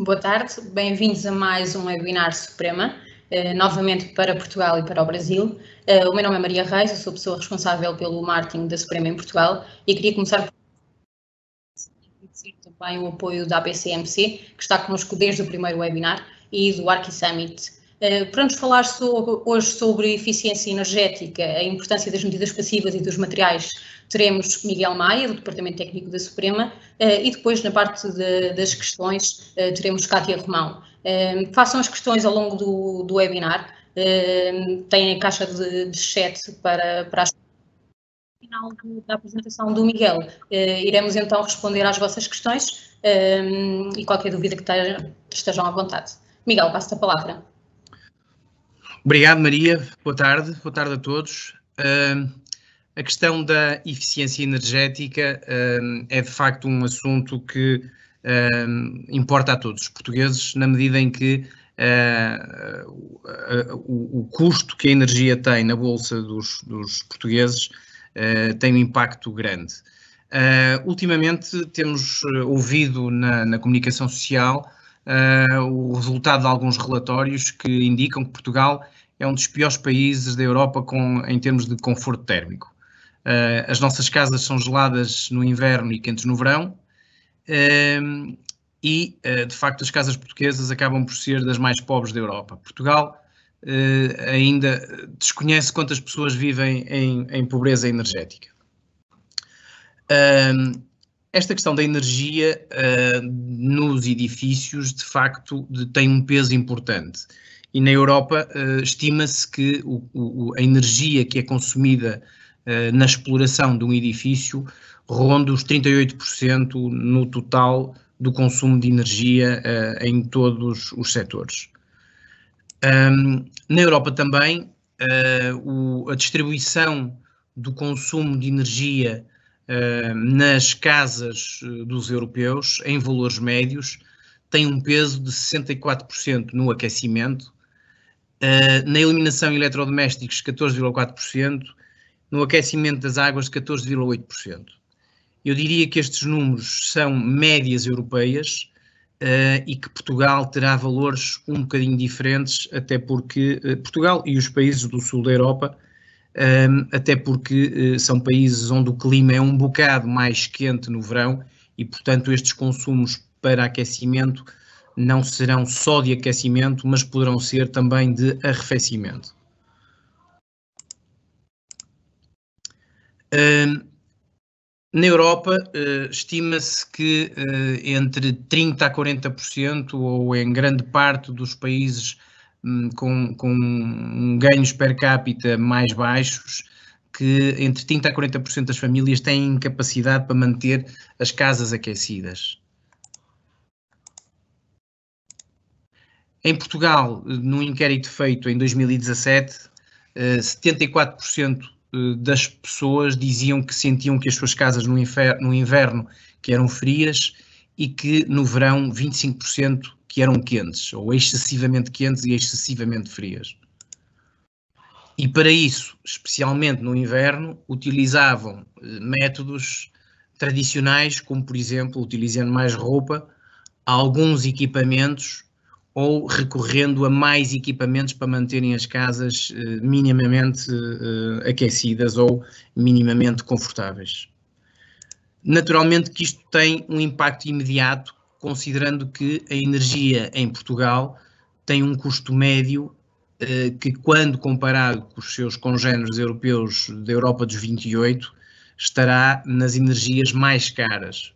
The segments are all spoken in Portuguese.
Boa tarde, bem-vindos a mais um webinar Suprema, eh, novamente para Portugal e para o Brasil. Eh, o meu nome é Maria Reis, eu sou pessoa responsável pelo marketing da Suprema em Portugal e queria começar por agradecer também o apoio da ABCMC, que está connosco desde o primeiro webinar, e do Arqui Summit. Eh, para nos falar sobre, hoje sobre eficiência energética, a importância das medidas passivas e dos materiais teremos Miguel Maia, do Departamento Técnico da Suprema, eh, e depois, na parte de, das questões, eh, teremos Cátia Romão. Ehm, façam as questões ao longo do, do webinar, ehm, têm a caixa de, de chat para, para as final da apresentação do Miguel. Uh, iremos então responder às vossas questões ehm, e qualquer dúvida que estejam à vontade. Miguel, passo-te a palavra. Obrigado, Maria. Boa tarde. Boa tarde a todos. Uh, a questão da eficiência energética um, é de facto um assunto que um, importa a todos os portugueses, na medida em que uh, o, o, custo que a energia tem na bolsa dos, dos portugueses hum, tem um impacto grande. Hum, ultimamente temos ouvido na, na comunicação social o resultado de alguns relatórios que indicam que Portugal é um dos piores países da Europa com, em termos de conforto térmico. Uh, as nossas casas são geladas no inverno e quentes no verão. Ehm, e, uh, de facto, as casas portuguesas acabam por ser das mais pobres da Europa. Portugal uh, ainda desconhece quantas pessoas vivem em, em pobreza energética. Ehm, esta questão da energia nos edifícios, de facto, de, tem um peso importante. E na Europa estima-se que o, o, a energia que é consumida eh, na exploração de um edifício ronda os 38% no total do consumo de energia uh, em todos os setores. Um, na Europa também, uh, o, a distribuição do consumo de energia uh, nas casas dos europeus, em valores médios, tem um peso de 64% no aquecimento, na eliminação de eletrodomésticos, 14,4% no aquecimento das águas de 14,8%. Eu diria que estes números são médias europeias uh, e que Portugal terá valores um bocadinho diferentes, até porque uh, Portugal e os países do sul da Europa, um, ehm, até porque uh, são países onde o clima é um bocado mais quente no verão e, portanto, estes consumos para aquecimento não serão só de aquecimento, mas poderão ser também de arrefecimento. na Europa, eh, estima-se que eh, entre 30% a 40%, ou em grande parte dos países hum, com, com ganhos per capita mais baixos, que entre 30% a 40% das famílias têm incapacidade para manter as casas aquecidas. Em Portugal, num inquérito feito em 2017, 74% eh, das pessoas diziam que sentiam que as suas casas no, no inverno que eram frias e que no verão 25% que eram quentes, ou excessivamente quentes e excessivamente frias. E para isso, especialmente no inverno, utilizavam eh, métodos tradicionais, como por exemplo, utilizando mais roupa, alguns equipamentos ou recorrendo a mais equipamentos para manterem as casas eh, minimamente eh, eh, aquecidas ou minimamente confortáveis. Naturalmente que isto tem um impacto imediato, considerando que a energia em Portugal tem um custo médio que, quando comparado com os seus congêneres europeus da Europa dos 28, estará nas energias mais caras.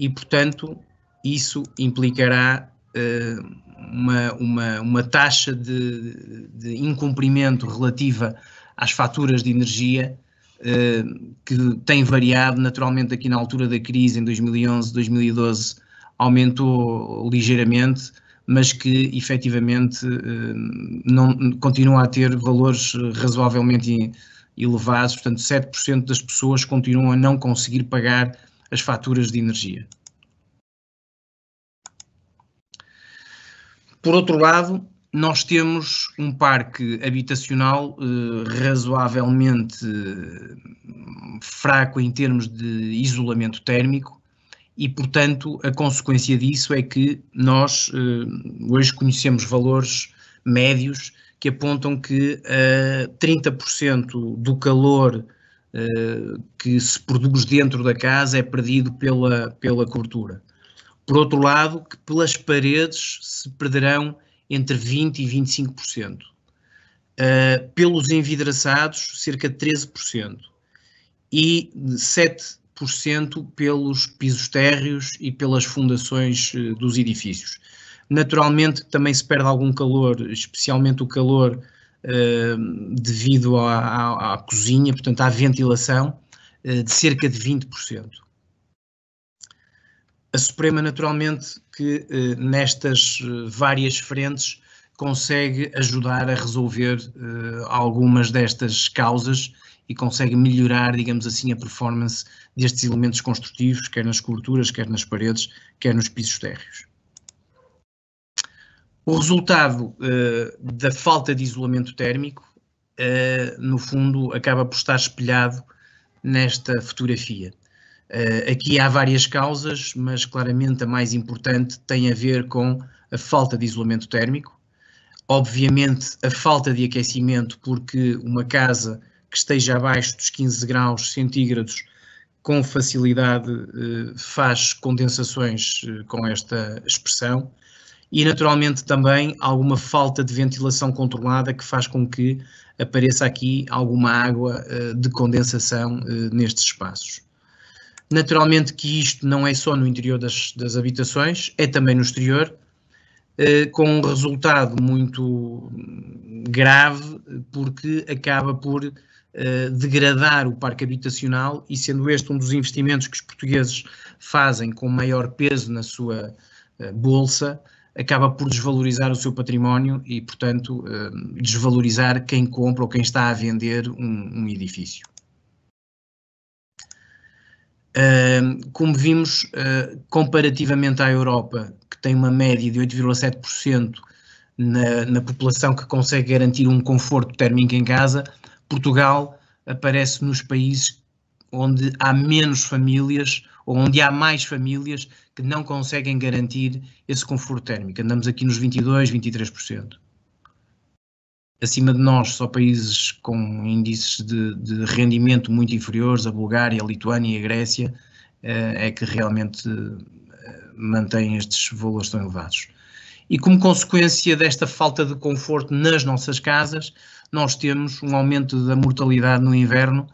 E, portanto, isso implicará eh, uma, uma, uma taxa de, de incumprimento relativa às faturas de energia eh, que tem variado naturalmente aqui na altura da crise em 2011, 2012 aumentou ligeiramente, mas que efetivamente eh, não, continua a ter valores razoavelmente elevados, portanto 7% das pessoas continuam a não conseguir pagar as faturas de energia. Por outro lado, nós temos um parque habitacional eh, razoavelmente eh, fraco em termos de isolamento térmico e, portanto, a consequência disso é que nós eh, hoje conhecemos valores médios que apontam que eh, 30% do calor eh, que se produz dentro da casa é perdido pela, pela cobertura. Por outro lado, que pelas paredes se perderão entre 20% e 25%. Uh, ah, pelos envidraçados, cerca de 13%. E 7% pelos pisos térreos e pelas fundações ah, dos edifícios. Naturalmente, também se perde algum calor, especialmente o calor uh, devido à, à, à, cozinha, portanto, à ventilação, de cerca de 20%. A Suprema, naturalmente, que eh, nestas eh, várias frentes consegue ajudar a resolver eh, algumas destas causas e consegue melhorar, digamos assim, a performance destes elementos construtivos, quer nas coberturas, quer nas paredes, quer nos pisos térreos. O resultado da falta de isolamento térmico, no fundo, acaba por estar espelhado nesta fotografia. Uh, aqui há várias causas, mas claramente a mais importante tem a ver com a falta de isolamento térmico. Obviamente, a falta de aquecimento, porque uma casa que esteja abaixo dos 15 graus centígrados com facilidade uh, faz condensações uh, com esta expressão. E, naturalmente, também alguma falta de ventilação controlada que faz com que apareça aqui alguma água de condensação nestes espaços. Naturalmente que isto não é só no interior das, das habitações, é também no exterior, eh, com um resultado muito grave, porque acaba por eh, degradar o parque habitacional e sendo este um dos investimentos que os portugueses fazem com maior peso na sua eh, bolsa, acaba por desvalorizar o seu património e, portanto, desvalorizar quem compra ou quem está a vender um, um edifício como vimos, ah, comparativamente à Europa, que tem uma média de 8,7% na, na, população que consegue garantir um conforto térmico em casa, Portugal aparece nos países onde há menos famílias ou onde há mais famílias que não conseguem garantir esse conforto térmico. Andamos aqui nos 22, 23% acima de nós, só países com índices de, de rendimento muito inferiores, a Bulgária, a Lituânia e a Grécia, eh, é que realmente eh, mantêm estes valores tão elevados. E como consequência desta falta de conforto nas nossas casas, nós temos um aumento da mortalidade no inverno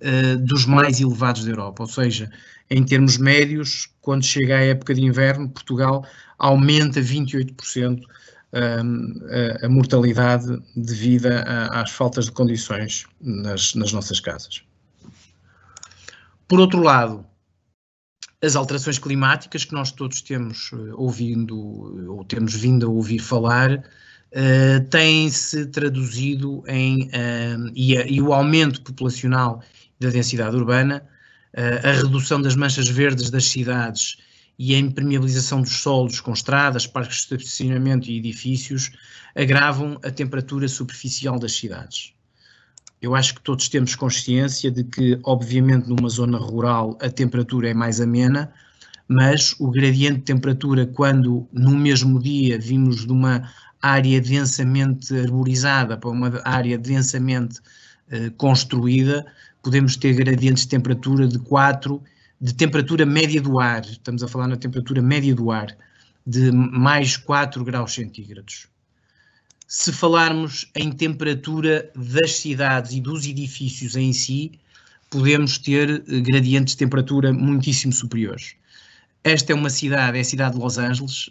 eh, dos mais elevados da Europa, ou seja, em termos médios, quando chega a época de inverno, Portugal aumenta 28% Ehm, a, mortalidade devida às faltas de condições nas, nas nossas casas. Por outro lado, as alterações climáticas que nós todos temos eh, ouvindo eh, ou temos vindo a ouvir falar eh, têm-se traduzido em ehm, e, o aumento populacional da densidade urbana, a redução das manchas verdes das cidades e a impermeabilização dos solos com estradas, parques de estacionamento e edifícios agravam a temperatura superficial das cidades. Eu acho que todos temos consciência de que, obviamente, numa zona rural a temperatura é mais amena, mas o gradiente de temperatura, quando no mesmo dia vimos de uma área densamente arborizada para uma área densamente eh, construída, podemos ter gradientes de temperatura de 4 de temperatura média do ar, estamos a falar na temperatura média do ar, de mais 4 graus centígrados. Se falarmos em temperatura das cidades e dos edifícios em si, podemos ter eh, gradientes de temperatura muitíssimo superiores. Esta é uma cidade, é a cidade de Los Angeles,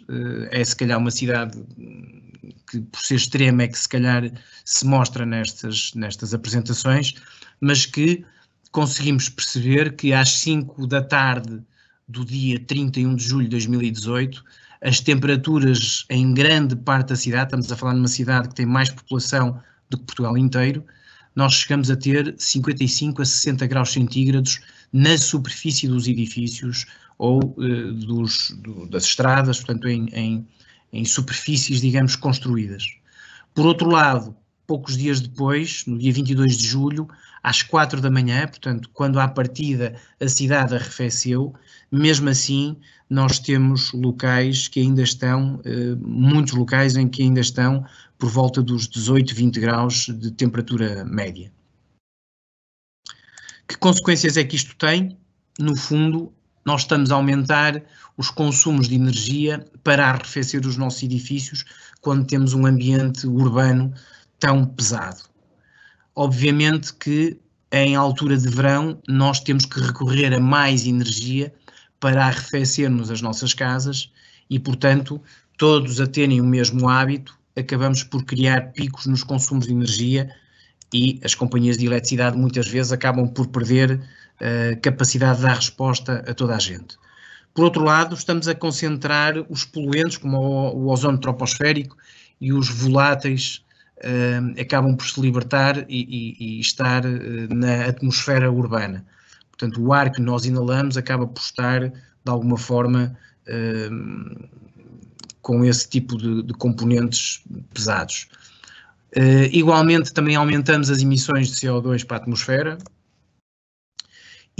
eh, é se calhar uma cidade hum, que por ser extrema é que se calhar se mostra nestas, nestas apresentações, mas que conseguimos perceber que às 5 da tarde do dia 31 de julho de 2018, as temperaturas em grande parte da cidade, estamos a falar numa cidade que tem mais população do que Portugal inteiro, nós chegamos a ter 55 a 60 graus centígrados na superfície dos edifícios ou eh, dos, do, das estradas, portanto, em, em, em superfícies, digamos, construídas. Por outro lado, poucos dias depois, no dia 22 de julho, às quatro da manhã, portanto, quando à partida a cidade arrefeceu, mesmo assim nós temos locais que ainda estão, eh, muitos locais em que ainda estão por volta dos 18, 20 graus de temperatura média. Que consequências é que isto tem? No fundo, nós estamos a aumentar os consumos de energia para arrefecer os nossos edifícios quando temos um ambiente urbano tão pesado. Obviamente que em altura de verão nós temos que recorrer a mais energia para arrefecermos as nossas casas e, portanto, todos a terem o mesmo hábito, acabamos por criar picos nos consumos de energia e as companhias de eletricidade muitas vezes acabam por perder eh, capacidade de dar resposta a toda a gente. Por outro lado, estamos a concentrar os poluentes, como o, o ozono troposférico e os voláteis uh, acabam por se libertar e, e, e estar uh, na atmosfera urbana. Portanto, o ar que nós inalamos acaba por estar, de alguma forma, uh, com esse tipo de, de componentes pesados. igualmente, também aumentamos as emissões de CO2 para a atmosfera,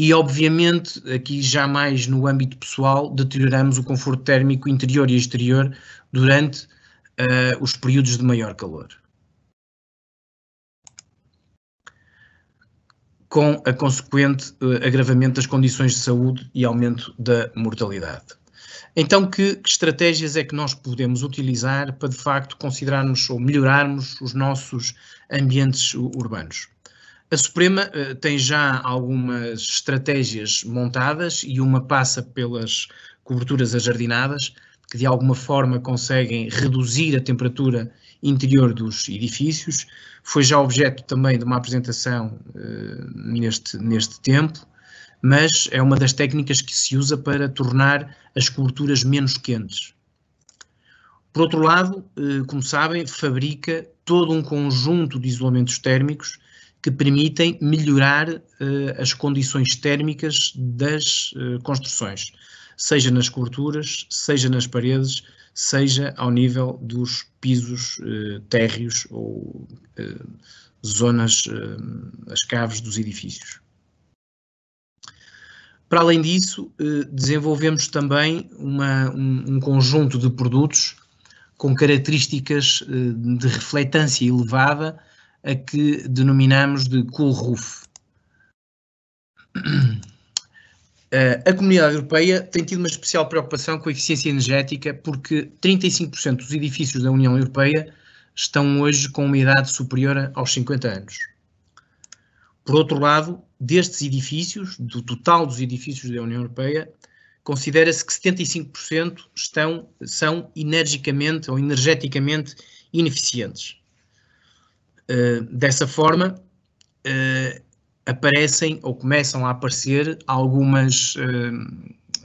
e, obviamente, aqui já mais no âmbito pessoal, deterioramos o conforto térmico interior e exterior durante uh, os períodos de maior calor. com a consequente uh, agravamento das condições de saúde e aumento da mortalidade. Então, que, que, estratégias é que nós podemos utilizar para, de facto, considerarmos ou melhorarmos os nossos ambientes urbanos? A Suprema uh, tem já algumas estratégias montadas e uma passa pelas coberturas ajardinadas, que de alguma forma conseguem reduzir a temperatura interior dos edifícios, foi já objeto também de uma apresentação uh, neste, neste tempo, mas é uma das técnicas que se usa para tornar as coberturas menos quentes. Por outro lado, uh, como sabem, fabrica todo um conjunto de isolamentos térmicos que permitem melhorar uh, as condições térmicas das construções, seja nas coberturas, seja nas paredes, seja ao nível dos pisos eh, térreos ou eh, zonas, eh, as caves dos edifícios. Para além disso, eh, desenvolvemos também uma, um, um, conjunto de produtos com características eh, de refletância elevada, a que denominamos de cool roof. Eh, a comunidade europeia tem tido uma especial preocupação com a eficiência energética porque 35% dos edifícios da União Europeia estão hoje com uma idade superior aos 50 anos. Por outro lado, destes edifícios, do total dos edifícios da União Europeia, considera-se que 75% estão, são energicamente ou energeticamente ineficientes. Eh, dessa forma, eh, aparecem ou começam a aparecer algumas hum,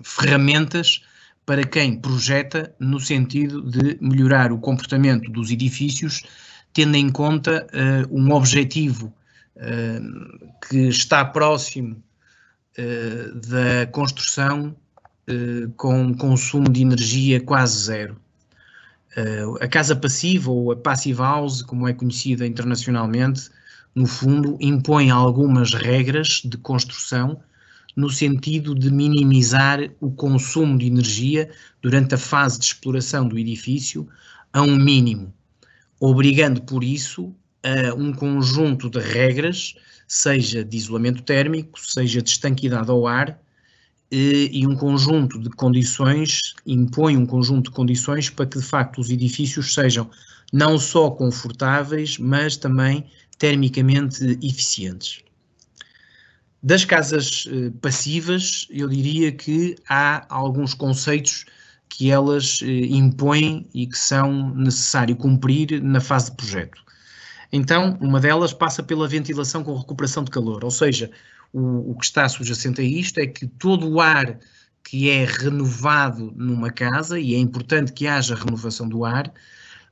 ferramentas para quem projeta no sentido de melhorar o comportamento dos edifícios, tendo em conta hum, um objetivo hum, que está próximo da construção com consumo de energia quase zero. a casa passiva ou a passive house, como é conhecida internacionalmente, no fundo, impõe algumas regras de construção no sentido de minimizar o consumo de energia durante a fase de exploração do edifício a um mínimo, obrigando por isso a um conjunto de regras, seja de isolamento térmico, seja de estanquidade ao ar, e um conjunto de condições, impõe um conjunto de condições para que de facto os edifícios sejam não só confortáveis, mas também termicamente eficientes. Das casas eh, passivas, eu diria que há alguns conceitos que elas eh, impõem e que são necessário cumprir na fase de projeto. Então, uma delas passa pela ventilação com recuperação de calor, ou seja, o, o, que está subjacente a isto é que todo o ar que é renovado numa casa, e é importante que haja renovação do ar,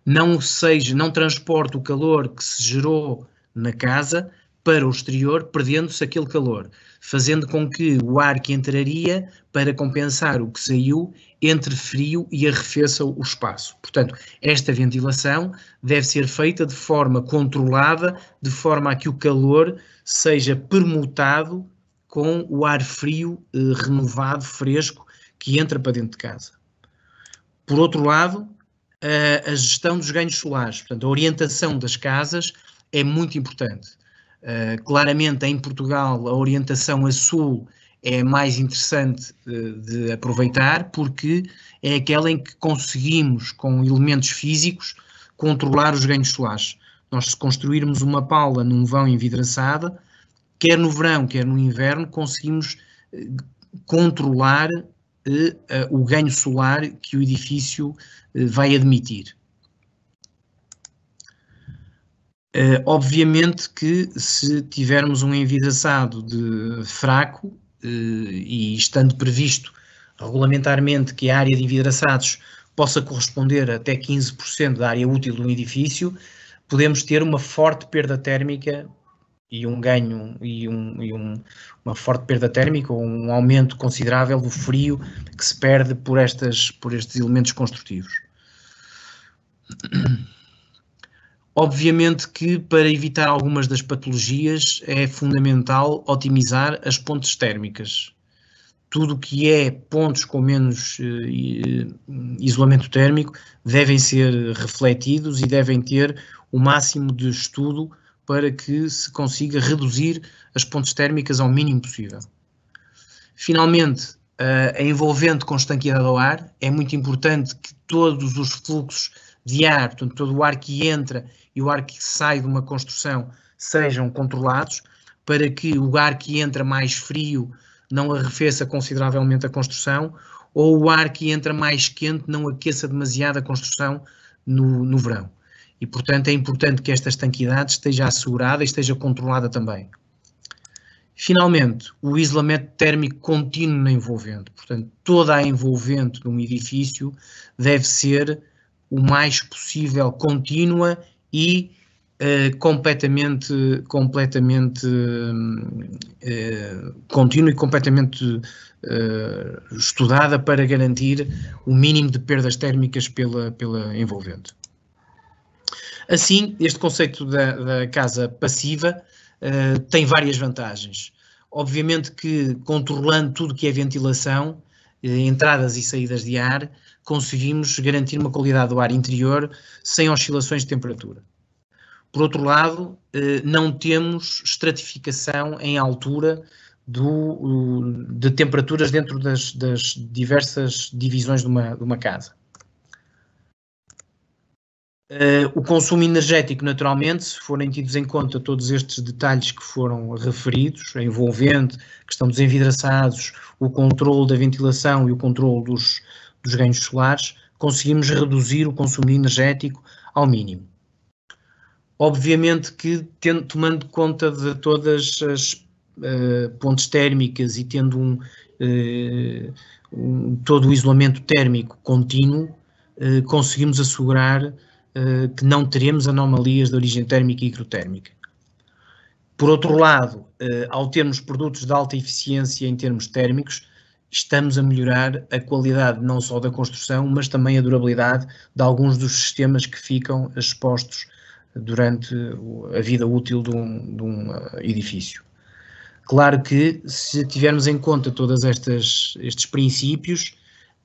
não seja, não transporte o calor que se gerou na casa para o exterior, perdendo-se aquele calor, fazendo com que o ar que entraria para compensar o que saiu entre frio e arrefeça o espaço. Portanto, esta ventilação deve ser feita de forma controlada, de forma a que o calor seja permutado com o ar frio, eh, renovado, fresco, que entra para dentro de casa. Por outro lado, a, a gestão dos ganhos solares. Portanto, a orientação das casas é muito importante. Uh, claramente, em Portugal, a orientação a sul é mais interessante de, ah, de, aproveitar porque é aquela em que conseguimos, com elementos físicos, controlar os ganhos solares. Nós, se construirmos uma pala num vão envidraçada, quer no verão, quer no inverno, conseguimos ah, controlar eh, o ganho solar que o edifício eh, vai admitir. Eh, obviamente que se tivermos um envidraçado de fraco e estando previsto regulamentarmente que a área de envidraçados possa corresponder até 15% da área útil de um edifício, podemos ter uma forte perda térmica e um ganho e, um, e um, uma forte perda térmica ou um aumento considerável do frio que se perde por, estas, por estes elementos construtivos. Obviamente que para evitar algumas das patologias é fundamental otimizar as pontes térmicas. Tudo que é pontos com menos eh, eh, isolamento térmico devem ser refletidos e devem ter o máximo de estudo para que se consiga reduzir as pontes térmicas ao mínimo possível. Finalmente, eh, a envolvente com estanqueidade ao ar, é muito importante que todos os fluxos de ar, portanto, todo o ar que entra e o ar que sai de uma construção sejam controlados, para que o ar que entra mais frio não arrefeça consideravelmente a construção, ou o ar que entra mais quente não aqueça demasiado a construção no, no verão. E, portanto, é importante que esta estanquidade esteja assegurada e esteja controlada também. Finalmente, o isolamento térmico contínuo na envolvente. Portanto, toda a envolvente de um edifício deve ser o mais possível contínua e eh, completamente, completamente eh, contínua e completamente eh, estudada para garantir o mínimo de perdas térmicas pela, pela envolvente. Assim, este conceito da, da casa passiva uh, tem várias vantagens. Obviamente que controlando tudo que é ventilação, eh, entradas e saídas de ar, conseguimos garantir uma qualidade do ar interior sem oscilações de temperatura. Por outro lado, eh, não temos estratificação em altura do, de temperaturas dentro das, das diversas divisões de uma, de uma casa. Uh, o consumo energético, naturalmente, se forem tidos em conta todos estes detalhes que foram referidos, envolvendo a questão envidraçados, o controle da ventilação e o controle dos, dos ganhos solares, conseguimos reduzir o consumo energético ao mínimo. Obviamente que, tendo, tomando conta de todas as uh, pontes térmicas e tendo um, uh, um, todo o isolamento térmico contínuo, conseguimos assegurar eh, que não teremos anomalias de origem térmica e hidrotérmica. Por outro lado, eh, ao termos produtos de alta eficiência em termos térmicos, estamos a melhorar a qualidade não só da construção, mas também a durabilidade de alguns dos sistemas que ficam expostos durante a vida útil de um, de um eh, edifício. Claro que, se tivermos em conta todos estes princípios,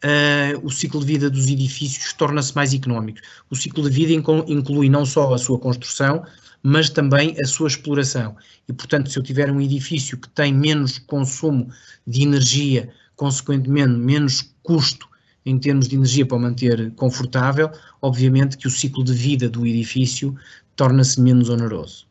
Uh, o ciclo de vida dos edifícios torna-se mais económico. O ciclo de vida inclui não só a sua construção, mas também a sua exploração. E, portanto, se eu tiver um edifício que tem menos consumo de energia, consequentemente menos custo em termos de energia para manter confortável, obviamente que o ciclo de vida do edifício torna-se menos oneroso.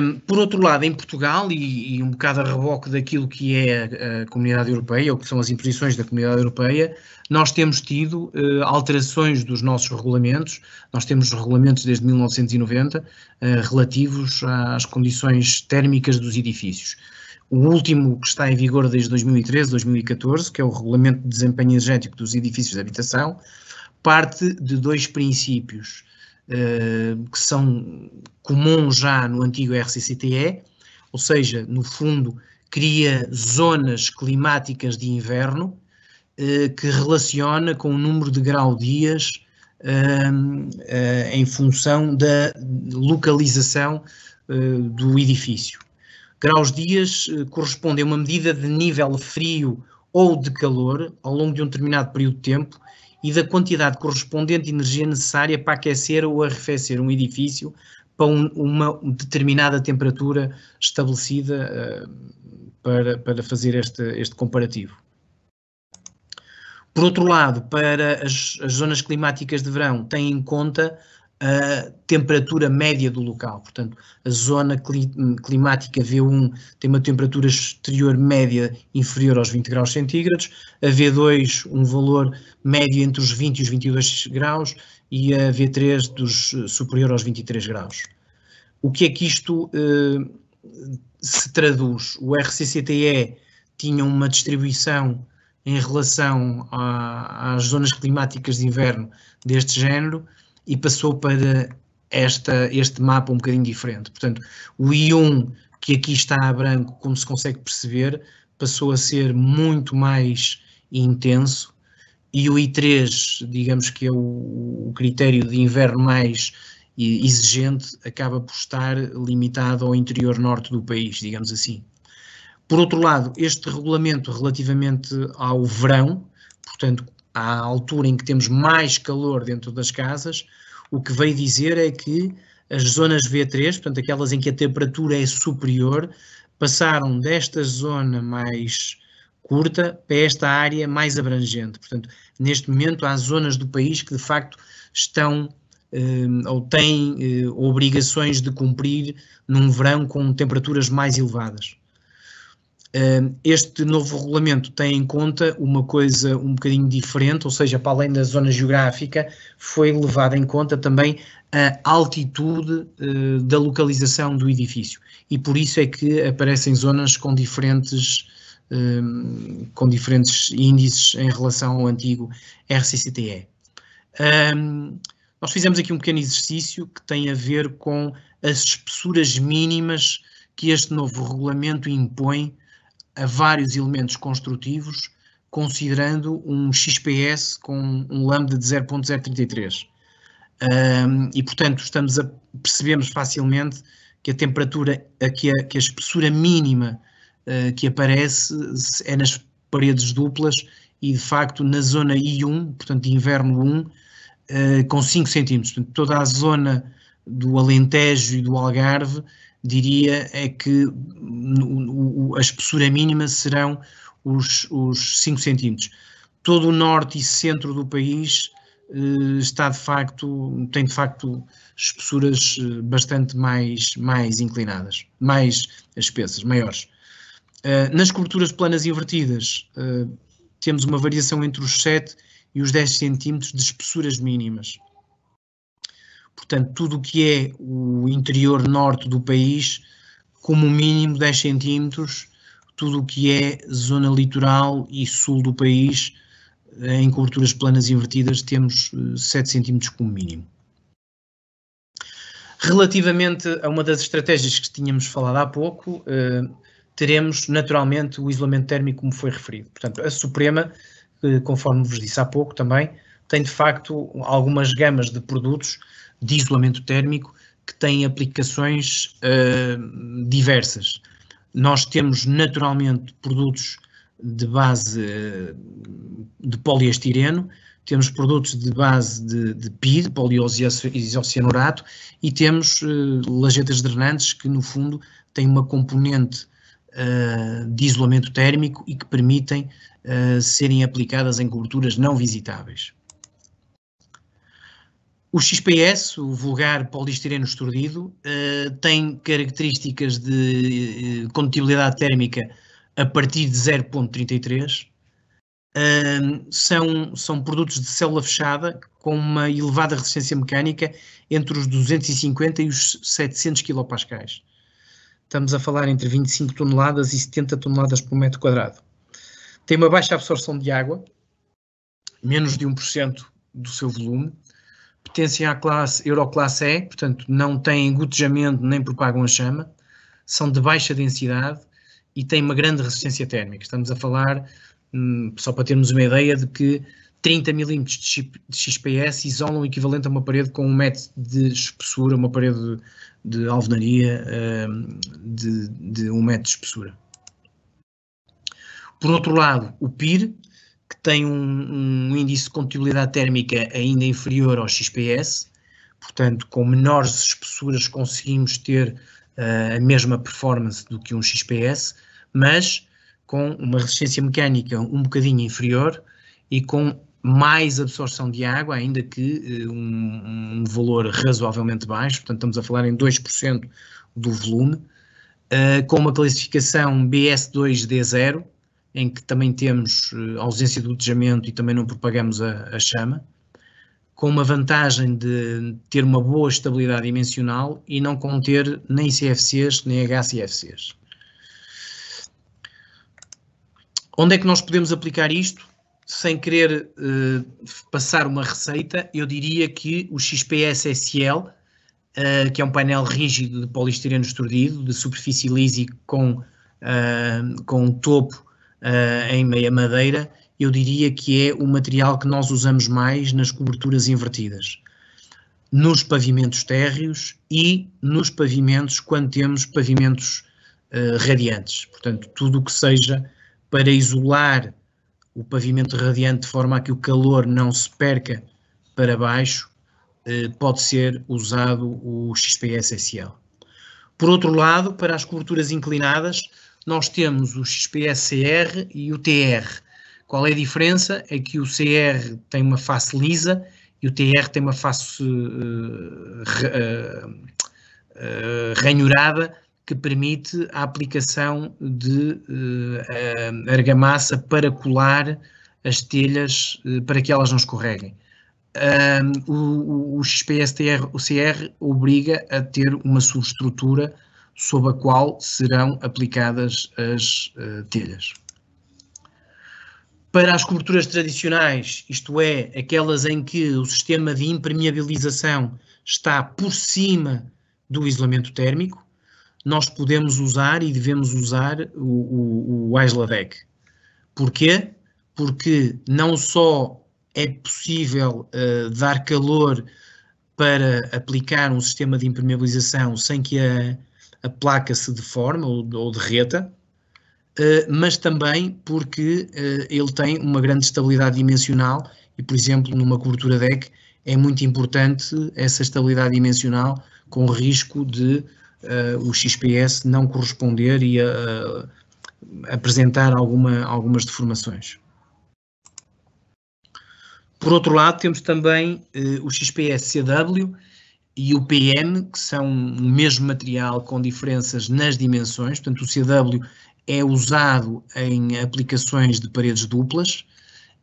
Um, por outro lado, em Portugal, e, e, um bocado a reboque daquilo que é a, a Comunidade Europeia, ou que são as imposições da Comunidade Europeia, nós temos tido uh, alterações dos nossos regulamentos, nós temos regulamentos desde 1990 uh, eh, relativos às condições térmicas dos edifícios. O último que está em vigor desde 2013, 2014, que é o Regulamento de Desempenho Energético dos Edifícios de Habitação, parte de dois princípios eh, que são comuns já no antigo RCCTE, ou seja, no fundo, cria zonas climáticas de inverno eh, que relaciona com o número de grau-dias eh, em função da localização do edifício. Graus-dias corresponde a uma medida de nível frio ou de calor ao longo de um determinado período de tempo e da quantidade correspondente de energia necessária para aquecer ou arrefecer um edifício para um, uma determinada temperatura estabelecida uh, para, para fazer este, este comparativo. Por outro lado, para as, as zonas climáticas de verão, tem em conta a temperatura média do local. Portanto, a zona climática V1 tem uma temperatura exterior média inferior aos 20 graus centígrados, a V2 um valor médio entre os 20 e os 22 graus e a V3 dos, superior aos 23 graus. O que é que isto eh, se traduz? O RCCTE tinha uma distribuição em relação a, às zonas climáticas de inverno deste género, e passou para esta, este mapa um bocadinho diferente. Portanto, o I1 que aqui está a branco, como se consegue perceber, passou a ser muito mais intenso e o I3, digamos que é o, critério de inverno mais exigente, acaba por estar limitado ao interior norte do país, digamos assim. Por outro lado, este regulamento relativamente ao verão, portanto, à altura em que temos mais calor dentro das casas, o que veio dizer é que as zonas V3, portanto aquelas em que a temperatura é superior, passaram desta zona mais curta para esta área mais abrangente. Portanto, neste momento há zonas do país que de facto estão eh, ou têm eh, obrigações de cumprir num verão com temperaturas mais elevadas. Este novo regulamento tem em conta uma coisa um bocadinho diferente, ou seja, para além da zona geográfica, foi levada em conta também a altitude eh, da localização do edifício. E por isso é que aparecem zonas com diferentes com diferentes índices em relação ao antigo RCCTE. nós fizemos aqui um pequeno exercício que tem a ver com as espessuras mínimas que este novo regulamento impõe a vários elementos construtivos, considerando um XPS com um lambda de 0.033. Um, e, portanto, estamos a, percebemos facilmente que a temperatura, que a, que a espessura mínima uh, que aparece é nas paredes duplas e, de facto, na zona I1, portanto, de inverno 1, uh, eh, com 5 centímetros. Portanto, toda a zona do Alentejo e do Algarve diria é que a espessura mínima serão os, os 5 centímetros. Todo o norte e centro do país eh, está de facto, tem de facto espessuras eh, bastante mais, mais inclinadas, mais espessas, maiores. Eh, nas coberturas planas invertidas, temos uma variação entre os 7 e os 10 centímetros de espessuras mínimas. Portanto, tudo o que é o interior norte do país, como mínimo 10 centímetros, tudo o que é zona litoral e sul do país, eh, em coberturas planas invertidas, temos 7 eh, centímetros como mínimo. Relativamente a uma das estratégias que tínhamos falado há pouco, eh, teremos naturalmente o isolamento térmico como foi referido. Portanto, a Suprema, conforme vos disse há pouco também, tem de facto algumas gamas de produtos de isolamento térmico que têm aplicações uh, diversas. Nós temos naturalmente produtos de base ah, de poliestireno, temos produtos de base de, de PID, polioisocianurato, e temos uh, lajetas drenantes que, no fundo, têm uma componente uh, de isolamento térmico e que permitem serem aplicadas em coberturas não visitáveis. O XPS, o vulgar poliestireno estrudido, eh, tem características de eh, condutibilidade térmica a partir de 0.33. Eh, são, são produtos de célula fechada com uma elevada resistência mecânica entre os 250 e os 700 kPa. Estamos a falar entre 25 toneladas e 70 toneladas por metro quadrado. Tem uma baixa absorção de água, menos de 1% do seu volume, pertencem à classe Euroclasse E, portanto não têm gotejamento nem propagam a chama, são de baixa densidade e têm uma grande resistência térmica. Estamos a falar, hum, só para termos uma ideia, de que 30 mm de XPS isolam o equivalente a uma parede com um metro de espessura, uma parede de, de alvenaria hum, de, de um metro de espessura. Por outro lado, o PIR, que tem um, um índice de condutibilidade térmica ainda inferior ao XPS, portanto, com menores espessuras conseguimos ter uh, a mesma performance do que um XPS, mas com uma resistência mecânica um bocadinho inferior e com mais absorção de água, ainda que uh, um, um, valor razoavelmente baixo, portanto, estamos a falar em 2% do volume, uh, com uma classificação BS2D0, em que também temos eh, ausência de gotejamento e também não propagamos a, a, chama, com uma vantagem de ter uma boa estabilidade dimensional e não conter nem CFCs nem HCFCs. Onde é que nós podemos aplicar isto? Sem querer eh, passar uma receita, eu diria que o XPSSL, eh, que é um painel rígido de poliestireno estrudido, de superfície lisa com, com um topo uh, em meia madeira, eu diria que é o material que nós usamos mais nas coberturas invertidas, nos pavimentos térreos e nos pavimentos quando temos pavimentos uh, radiantes. Portanto, tudo o que seja para isolar o pavimento radiante de forma a que o calor não se perca para baixo, uh, pode ser usado o XPS SL. Por outro lado, para as coberturas inclinadas, nós temos o XPS-CR e o TR. Qual é a diferença? É que o CR tem uma face lisa e o TR tem uma face uh, uh, uh, ranhurada que permite a aplicação de eh, eh, argamassa para colar as telhas eh, para que elas não escorreguem. o, o xps o CR, obriga a ter uma subestrutura sob a qual serão aplicadas as eh, telhas. Para as coberturas tradicionais, isto é, aquelas em que o sistema de impermeabilização está por cima do isolamento térmico, nós podemos usar e devemos usar o, o, o Isladec. Porquê? Porque não só é possível uh, dar calor para aplicar um sistema de impermeabilização sem que a, a placa se deforma ou, ou derreta, eh, mas também porque eh, ele tem uma grande estabilidade dimensional e, por exemplo, numa cobertura deck é muito importante essa estabilidade dimensional com risco de eh, o XPS não corresponder e apresentar alguma, algumas deformações. Por outro lado, temos também o XPS-CW, e o PN, que são o mesmo material com diferenças nas dimensões, portanto o CW é usado em aplicações de paredes duplas,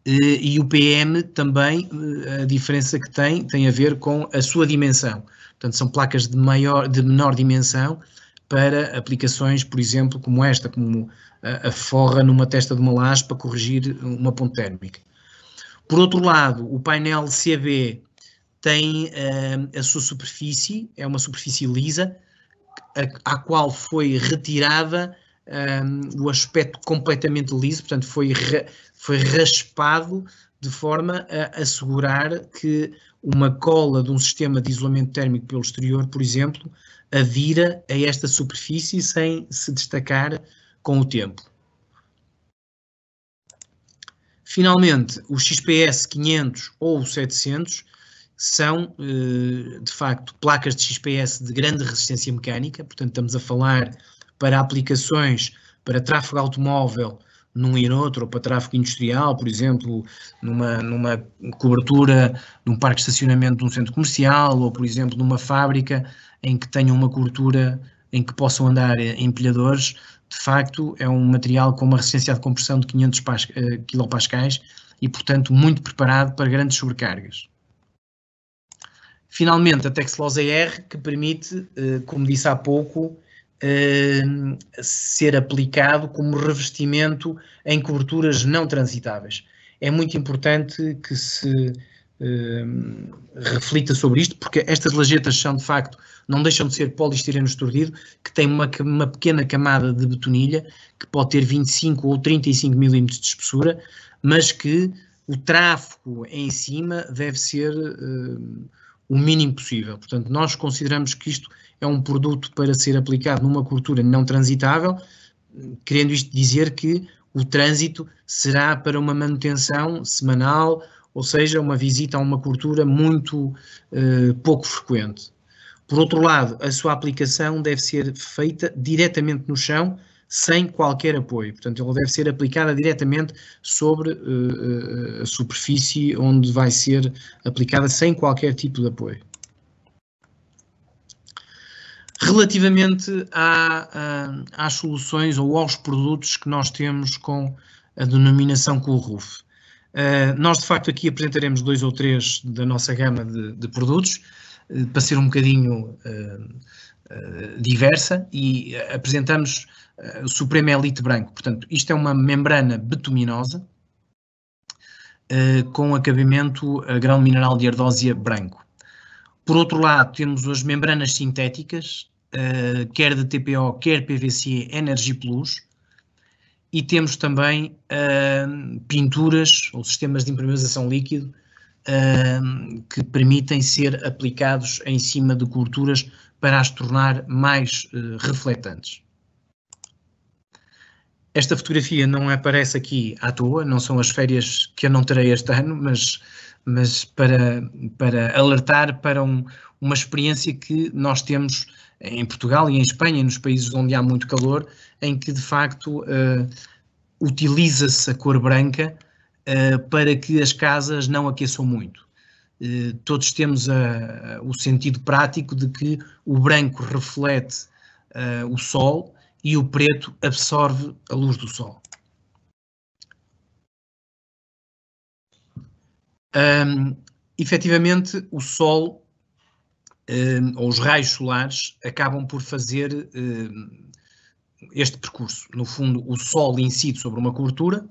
eh, e o PM também, eh, a diferença que tem, tem a ver com a sua dimensão. Portanto, são placas de, maior, de menor dimensão para aplicações, por exemplo, como esta, como eh, a, forra numa testa de uma laje para corrigir uma ponte térmica. Por outro lado, o painel CB tem uh, a sua superfície, é uma superfície lisa, a, à qual foi retirada um, eh, o aspecto completamente liso, portanto foi, foi raspado de forma a assegurar que uma cola de um sistema de isolamento térmico pelo exterior, por exemplo, adira a esta superfície sem se destacar com o tempo. Finalmente, o XPS 500 ou o 700 são, eh, de facto, placas de XPS de grande resistência mecânica, portanto, estamos a falar para aplicações para tráfego automóvel num e noutro, ou para tráfego industrial, por exemplo, numa, numa cobertura num parque de estacionamento de um centro comercial, ou, por exemplo, numa fábrica em que tenham uma cobertura em que possam andar eh, empilhadores, de facto, é um material com uma resistência de compressão de 500 kPa eh, e, portanto, muito preparado para grandes sobrecargas. Finalmente, a TextLaws AR, que permite, eh, como disse há pouco, eh, ser aplicado como revestimento em coberturas não transitáveis. É muito importante que se eh, reflita sobre isto, porque estas lajetas são de facto, não deixam de ser poliestireno estrudido, que tem uma, uma pequena camada de betonilha, que pode ter 25 ou 35 milímetros de espessura, mas que o tráfego em cima deve ser uh, o mínimo possível. Portanto, nós consideramos que isto é um produto para ser aplicado numa cultura não transitável, querendo isto dizer que o trânsito será para uma manutenção semanal, ou seja, uma visita a uma cultura muito eh, pouco frequente. Por outro lado, a sua aplicação deve ser feita diretamente no chão, sem qualquer apoio. Portanto, ela deve ser aplicada diretamente sobre uh, a superfície onde vai ser aplicada sem qualquer tipo de apoio. Relativamente eh, às soluções ou aos produtos que nós temos com a denominação Cool Roof. Uh, nós, de facto, aqui apresentaremos dois ou três da nossa gama de, de produtos, uh, para ser um bocadinho diversa e eh, apresentamos eh, o supremo elite branco. Portanto, isto é uma membrana betuminosa eh, com acabamento a grão mineral de ardósia branco. Por outro lado, temos as membranas sintéticas, quer de TPO, quer PVC Energy Plus, e temos também pinturas ou sistemas de impermeabilização líquido que permitem ser aplicados em cima de culturas para as tornar mais eh, refletantes. Esta fotografia não aparece aqui à toa, não são as férias que eu não terei este ano, mas, mas para, para alertar para um, uma experiência que nós temos em Portugal e em Espanha, nos países onde há muito calor, em que de facto uh, utiliza-se a cor branca eh, para que as casas não aqueçam muito. Eh, todos temos a, eh, a, o sentido prático de que o branco reflete uh, o sol e o preto absorve a luz do sol. Um, efetivamente, o sol um, ou os raios solares acabam por fazer um, este percurso. No fundo, o sol incide sobre uma cobertura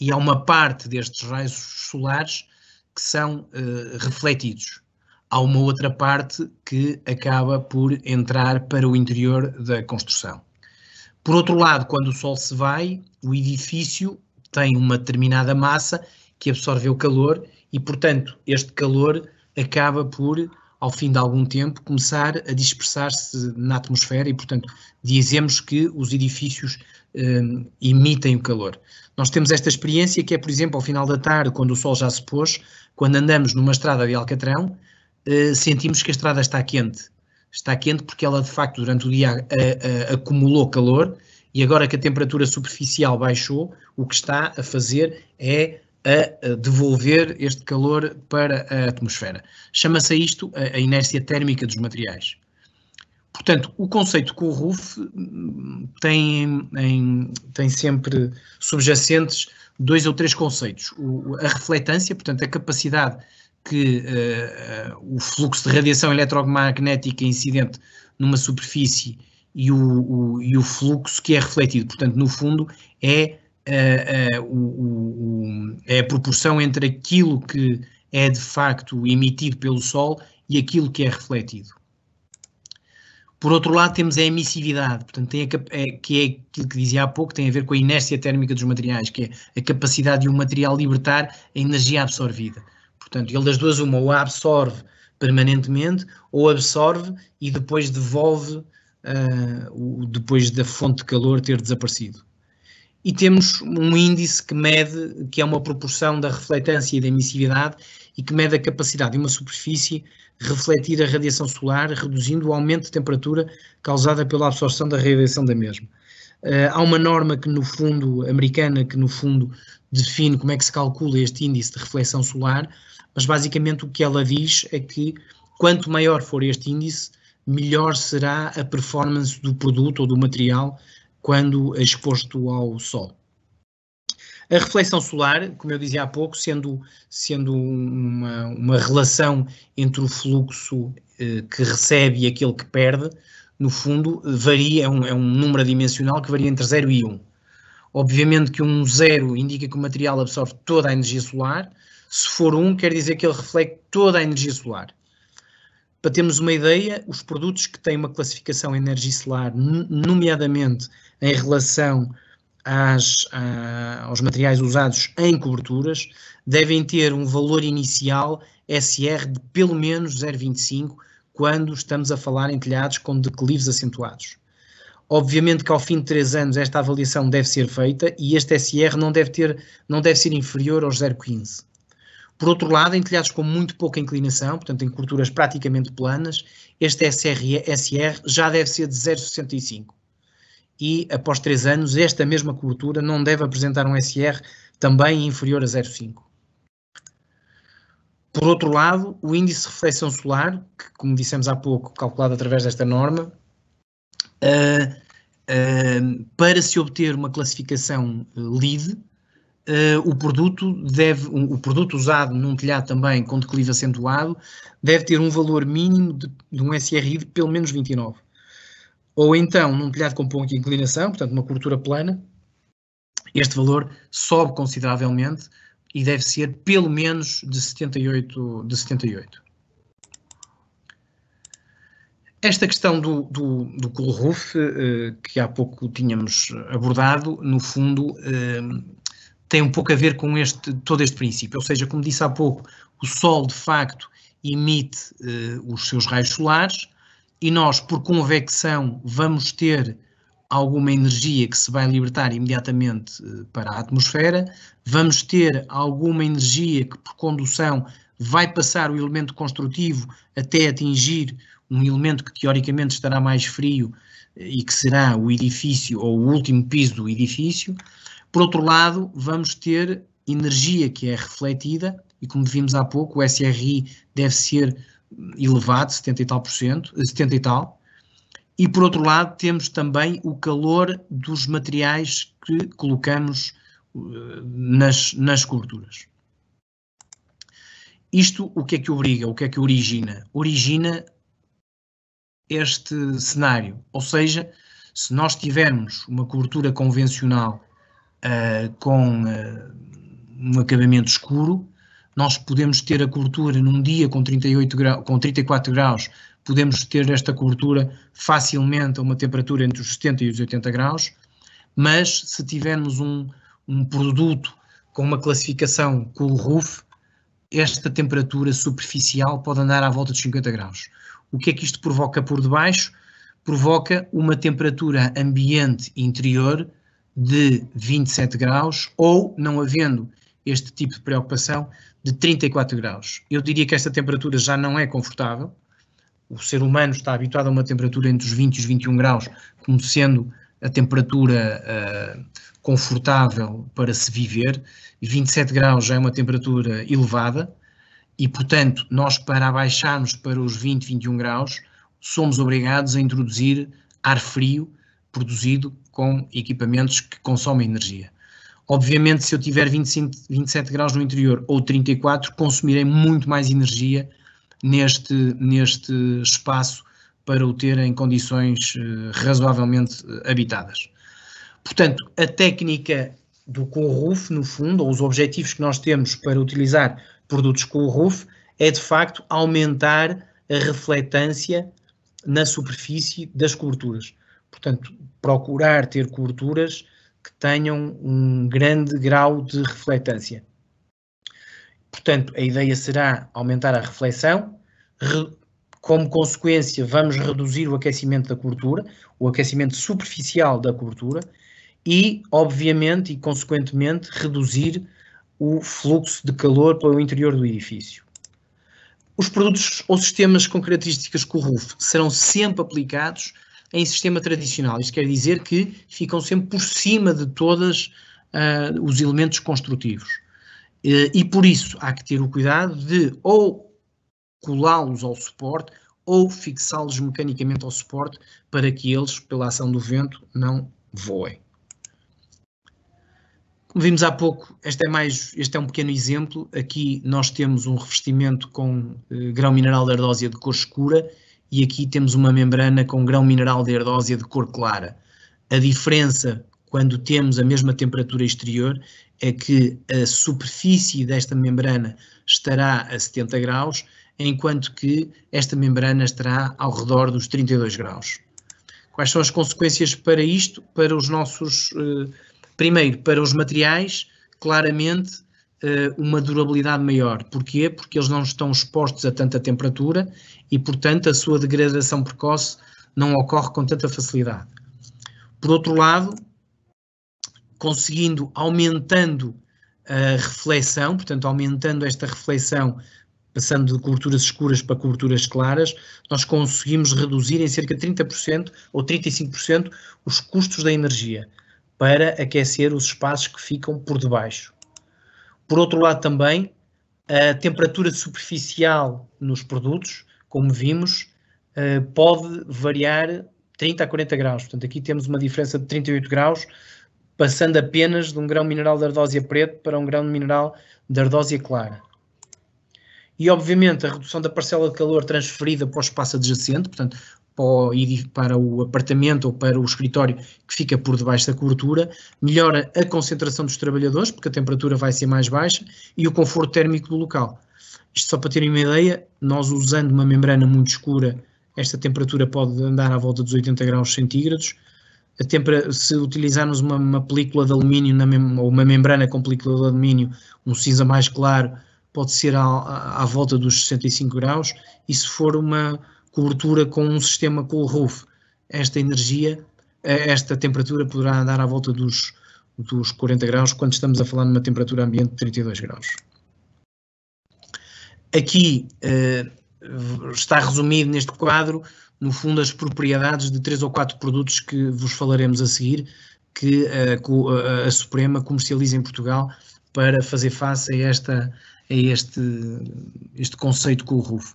e há uma parte destes raios solares que são uh, refletidos. Há uma outra parte que acaba por entrar para o interior da construção. Por outro lado, quando o sol se vai, o edifício tem uma determinada massa que absorve o calor e, portanto, este calor acaba por, ao fim de algum tempo, começar a dispersar-se na atmosfera e, portanto, dizemos que os edifícios um, ehm, emitem o calor. Nós temos esta experiência que é, por exemplo, ao final da tarde, quando o sol já se pôs, quando andamos numa estrada de Alcatrão, uh, sentimos que a estrada está quente. Está quente porque ela, de facto, durante o dia acumulou calor e agora que a temperatura superficial baixou, o que está a fazer é a devolver este calor para a atmosfera. Chama-se isto a inércia térmica dos materiais. Portanto, o conceito que o RUF hum, tem, em, tem sempre subjacentes dois ou três conceitos. O, a refletância, portanto, a capacidade que uh, o fluxo de radiação eletromagnética incidente numa superfície e o, o, e o fluxo que é refletido. Portanto, no fundo, é, uh, uh, o, é a proporção entre aquilo que é de facto emitido pelo Sol e aquilo que é refletido. Por outro lado, temos a emissividade, portanto, tem a, é, que é aquilo que dizia há pouco, tem a ver com a inércia térmica dos materiais, que é a capacidade de um material libertar a energia absorvida. Portanto, ele das duas, uma, ou a absorve permanentemente, ou absorve e depois devolve, uh, depois da fonte de calor ter desaparecido. E temos um índice que mede, que é uma proporção da refletância e da emissividade, e que mede a capacidade de uma superfície refletir a radiação solar, reduzindo o aumento de temperatura causada pela absorção da radiação da mesma. Uh, há uma norma que no fundo americana que no fundo define como é que se calcula este índice de reflexão solar, mas basicamente o que ela diz é que quanto maior for este índice, melhor será a performance do produto ou do material quando exposto ao sol. A reflexão solar, como eu dizia há pouco, sendo, sendo uma, uma relação entre o fluxo eh, que recebe e aquele que perde, no fundo, varia, é um, é um número adimensional que varia entre 0 e 1. Um. Obviamente que um 0 indica que o material absorve toda a energia solar, se for 1, um, quer dizer que ele reflete toda a energia solar. Para termos uma ideia, os produtos que têm uma classificação energia solar, nomeadamente em relação às, à, ah, aos materiais usados em coberturas devem ter um valor inicial SR de pelo menos 0,25 quando estamos a falar em telhados com declives acentuados. Obviamente que ao fim de três anos esta avaliação deve ser feita e este SR não deve, ter, não deve ser inferior aos 0,15. Por outro lado, em telhados com muito pouca inclinação, portanto em coberturas praticamente planas, este SR, SR já deve ser de 0,65 e, após três anos, esta mesma cobertura não deve apresentar um SR também inferior a 0,5. Por outro lado, o índice de reflexão solar, que, como dissemos há pouco, calculado através desta norma, uh, uh, para se obter uma classificação eh, LEED, Uh, o produto deve, o produto usado num telhado também com declive acentuado, deve ter um valor mínimo de, de um SRI de pelo menos 29 ou então num telhado com pouca inclinação, portanto uma cobertura plana, este valor sobe consideravelmente e deve ser pelo menos de 78. De 78. Esta questão do, do, do cool roof, eh, que há pouco tínhamos abordado, no fundo eh, tem um pouco a ver com este, todo este princípio. Ou seja, como disse há pouco, o Sol de facto emite eh, os seus raios solares, e nós, por convecção, vamos ter alguma energia que se vai libertar imediatamente eh, para a atmosfera, vamos ter alguma energia que, por condução, vai passar o elemento construtivo até atingir um elemento que teoricamente estará mais frio eh, e que será o edifício ou o último piso do edifício. Por outro lado, vamos ter energia que é refletida e, como vimos há pouco, o SRI deve ser elevado, 70 e tal por cento, 70 eh, e tal. E por outro lado temos também o calor dos materiais que colocamos eh, nas, nas coberturas. Isto o que é que obriga, o que é que origina? Origina este cenário, ou seja, se nós tivermos uma cobertura convencional uh, com uh, um acabamento escuro, nós podemos ter a cobertura num dia com, 38 grau, com 34 graus, podemos ter esta cobertura facilmente a uma temperatura entre os 70 e os 80 graus, mas se tivermos um, um produto com uma classificação cool roof, esta temperatura superficial pode andar à volta dos 50 graus. O que é que isto provoca por debaixo? Provoca uma temperatura ambiente interior de 27 graus ou, não havendo este tipo de preocupação, de 34 graus. Eu diria que esta temperatura já não é confortável. O ser humano está habituado a uma temperatura entre os 20 e os 21 graus, como sendo a temperatura uh, confortável para se viver. 27 graus já é uma temperatura elevada e, portanto, nós para abaixarmos para os 20, 21 graus, somos obrigados a introduzir ar frio produzido com equipamentos que consomem energia. Obviamente, se eu tiver 25, 27 graus no interior ou 34, consumirei muito mais energia neste, neste espaço para o ter em condições uh, razoavelmente eh, habitadas. Portanto, a técnica do co-roof, no fundo, ou os objetivos que nós temos para utilizar produtos co-roof, é de facto aumentar a refletância na superfície das coberturas. Portanto, procurar ter coberturas que tenham um grande grau de refletância. Portanto, a ideia será aumentar a reflexão, como consequência, vamos reduzir o aquecimento da cobertura, o aquecimento superficial da cobertura, e, obviamente e consequentemente, reduzir o fluxo de calor para o interior do edifício. Os produtos ou sistemas com características com o RUF serão sempre aplicados em sistema tradicional. Isto quer dizer que ficam sempre por cima de todos uh, ah, os elementos construtivos. Uh, e por isso há que ter o cuidado de ou colá-los ao suporte ou fixá-los mecanicamente ao suporte para que eles, pela ação do vento, não voem. Como vimos há pouco, este é, mais, este é um pequeno exemplo. Aqui nós temos um revestimento com eh, grão mineral de ardósia de cor escura e aqui temos uma membrana com grão mineral de ardósia de cor clara. A diferença quando temos a mesma temperatura exterior é que a superfície desta membrana estará a 70 graus, enquanto que esta membrana estará ao redor dos 32 graus. Quais são as consequências para isto? Para os nossos, eh, primeiro, para os materiais, claramente eh, uma durabilidade maior. Porquê? Porque eles não estão expostos a tanta temperatura e, portanto, a sua degradação precoce não ocorre com tanta facilidade. Por outro lado, conseguindo, aumentando a reflexão, portanto, aumentando esta reflexão, passando de coberturas escuras para coberturas claras, nós conseguimos reduzir em cerca de 30% ou 35% os custos da energia para aquecer os espaços que ficam por debaixo. Por outro lado, também a temperatura superficial nos produtos, como vimos, eh, pode variar 30 a 40 graus. Portanto, aqui temos uma diferença de 38 graus, passando apenas de um grão mineral de ardósia preto para um grão mineral de ardósia clara. E, obviamente, a redução da parcela de calor transferida para o espaço adjacente, portanto, para o, para o apartamento ou para o escritório que fica por debaixo da cobertura, melhora a concentração dos trabalhadores, porque a temperatura vai ser mais baixa, e o conforto térmico do local. Isto só para terem uma ideia, nós usando uma membrana muito escura, esta temperatura pode andar à volta dos 80 graus centígrados. se utilizarmos uma, uma película de alumínio ou uma membrana com película de alumínio, um cinza mais claro, pode ser à, à volta dos 65 graus. E se for uma, cobertura com um sistema cool roof. Esta energia, eh, esta temperatura poderá andar à volta dos, dos 40 graus, quando estamos a falar numa temperatura ambiente de 32 graus. Aqui eh, está resumido neste quadro, no fundo, as propriedades de três ou quatro produtos que vos falaremos a seguir, que a, eh, a Suprema comercializa em Portugal para fazer face a, esta, a este, este conceito com o RUF.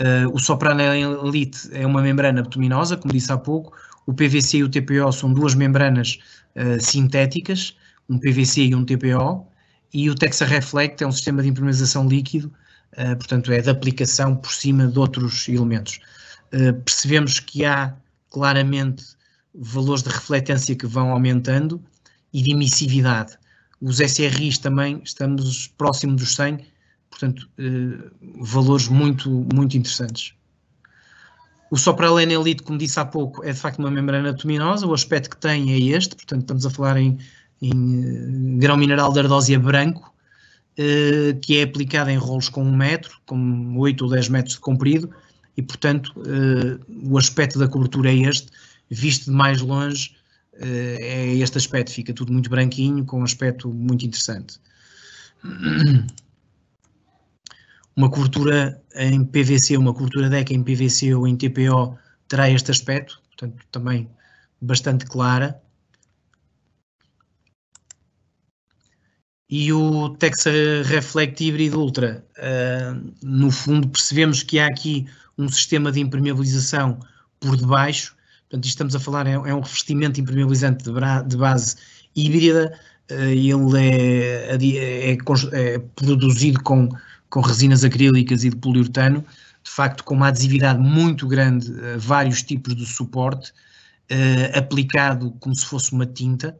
Uh, o soprano é elite é uma membrana betuminosa, como disse há pouco. O PVC e o TPO são duas membranas uh, sintéticas, um PVC e um TPO. E o Texa Reflect é um sistema de impermeabilização líquido, uh, portanto, é de aplicação por cima de outros elementos. percebemos que há claramente valores de refletância que vão aumentando e de emissividade. Os SRIs também estamos próximo dos 100, Portanto, eh, valores muito, muito interessantes. O sopralene elite, como disse há pouco, é de facto uma membrana tuminosa, o aspecto que tem é este, portanto estamos a falar em, em eh, grão mineral de ardósia branco, eh, que é aplicado em rolos com 1 metro, com 8 ou 10 metros de comprido, e portanto eh, o aspecto da cobertura é este, visto de mais longe eh, é este aspecto, fica tudo muito branquinho, com um aspecto muito interessante. uma cobertura em PVC, uma cobertura DEC em PVC ou em TPO terá este aspecto, portanto também bastante clara. E o Texa Reflect Híbrido Ultra, uh, no fundo percebemos que há aqui um sistema de impermeabilização por debaixo, portanto estamos a falar, é, é um revestimento impermeabilizante de, de base híbrida, uh, ele é, é, é, é produzido com com resinas acrílicas e de poliuretano, de facto com uma adesividade muito grande a vários tipos de suporte, eh, aplicado como se fosse uma tinta,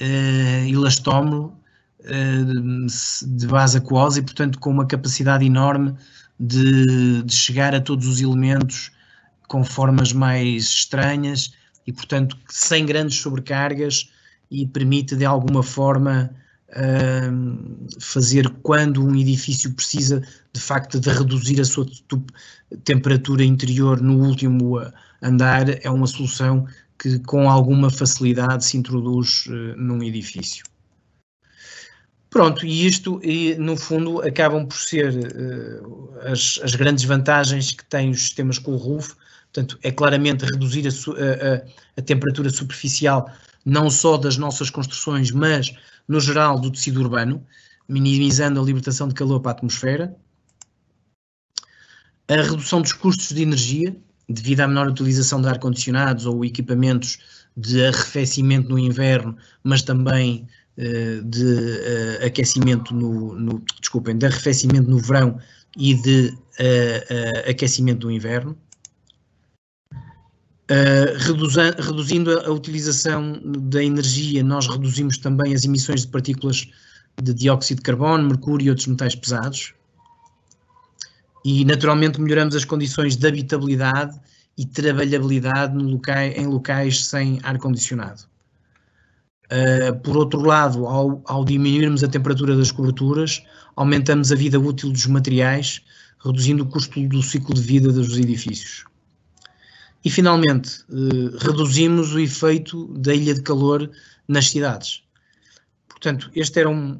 eh, elastómero, eh, de base aquosa e, portanto, com uma capacidade enorme de, de chegar a todos os elementos com formas mais estranhas e, portanto, sem grandes sobrecargas e permite, de alguma forma, fazer quando um edifício precisa de facto de reduzir a sua temperatura interior no último ah, andar é uma solução que com alguma facilidade se introduz ah, num edifício. Pronto, e isto, e, no fundo, acabam por ser ah, as, as, grandes vantagens que têm os sistemas com o roof. Portanto, é claramente reduzir a, a, a temperatura superficial não só das nossas construções, mas no geral do tecido urbano, minimizando a libertação de calor para a atmosfera. A redução dos custos de energia, devido à menor utilização de ar-condicionados ou equipamentos de arrefecimento no inverno, mas também eh, de eh, aquecimento no, no, desculpem, de arrefecimento no verão e de uh, aquecimento no inverno eh, reduza, reduzindo a, a, utilização da energia, nós reduzimos também as emissões de partículas de dióxido de carbono, mercúrio e outros metais pesados. E, naturalmente, melhoramos as condições de habitabilidade e trabalhabilidade em locais sem ar-condicionado. Uh, por outro lado, ao, ao diminuirmos a temperatura das coberturas, aumentamos a vida útil dos materiais, reduzindo o custo do ciclo de vida dos edifícios. E finalmente, eh, reduzimos o efeito da ilha de calor nas cidades. Portanto, este era um,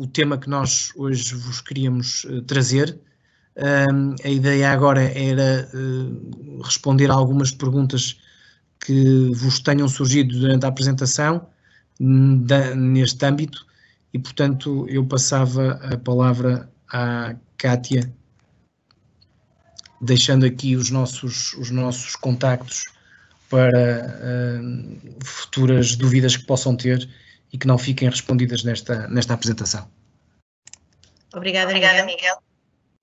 o tema que nós hoje vos queríamos eh, trazer. a ideia agora era eh, responder a algumas perguntas que vos tenham surgido durante a apresentação hum, da, neste âmbito e, portanto, eu passava a palavra à Kátia deixando aqui os nossos, os nossos contactos para uh, futuras dúvidas que possam ter e que não fiquem respondidas nesta, nesta apresentação. Obrigada, Obrigada Miguel.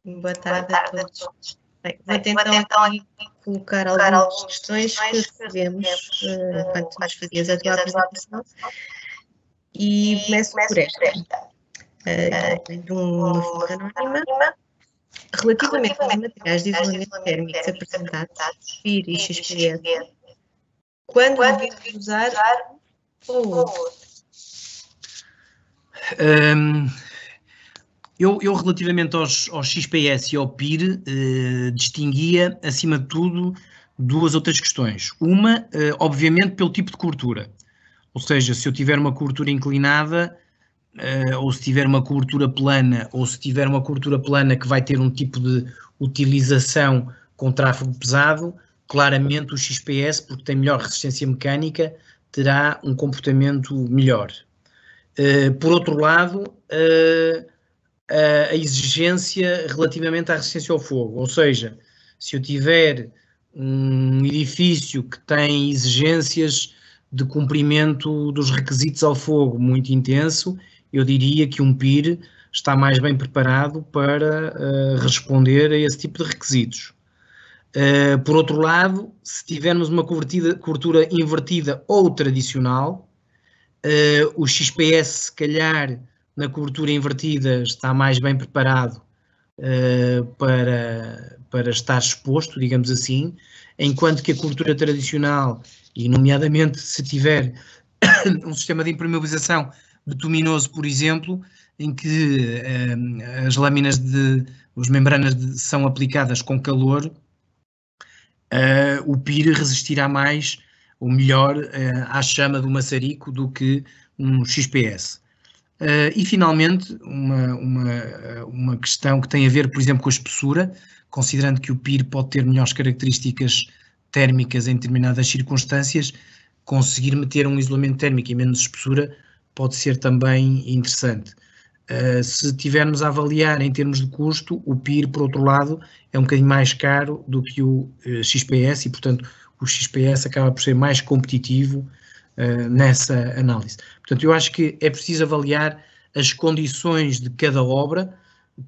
Miguel. Boa tarde, Boa tarde a todos. A todos. Bem, vou tentar vou então aqui colocar algumas, algumas questões que recebemos uh, enquanto nós fazias a tua apresentação e começo por esta. Uh, de uma fonte anónima. Relativamente, aos materiais de isolamento térmico apresentados, FIR e XPS, quando, quando devemos usar um ou outro? Um, eu, eu, relativamente aos, aos, XPS e ao PIR, eh, distinguia, acima de tudo, duas outras questões. Uma, eh, obviamente, pelo tipo de cobertura. Ou seja, se eu tiver uma cobertura inclinada, uh, ou se tiver uma cobertura plana, ou se tiver uma cobertura plana que vai ter um tipo de utilização com tráfego pesado, claramente o XPS, porque tem melhor resistência mecânica, terá um comportamento melhor. Uh, por outro lado, uh, a exigência relativamente à resistência ao fogo, ou seja, se eu tiver um edifício que tem exigências de cumprimento dos requisitos ao fogo muito intenso, eu diria que um PIR está mais bem preparado para uh, responder a esse tipo de requisitos. Uh, por outro lado, se tivermos uma cobertura invertida ou tradicional, uh, o XPS, se calhar, na cobertura invertida está mais bem preparado para, para estar exposto, digamos assim, enquanto que a cobertura tradicional, e nomeadamente se tiver um sistema de impermeabilização betuminoso, por exemplo, em que eh, as lâminas de, as membranas de, são aplicadas com calor, eh, o PIR resistirá mais ou melhor eh, à chama do maçarico do que um XPS. Eh, e finalmente, uma, uma, uma questão que tem a ver, por exemplo, com a espessura, considerando que o PIR pode ter melhores características térmicas em determinadas circunstâncias, conseguir meter um isolamento térmico e menos espessura pode ser também interessante. Uh, se tivermos a avaliar em termos de custo, o PIR, por outro lado, é um bocadinho mais caro do que o uh, eh, XPS e, portanto, o XPS acaba por ser mais competitivo uh, nessa análise. Portanto, eu acho que é preciso avaliar as condições de cada obra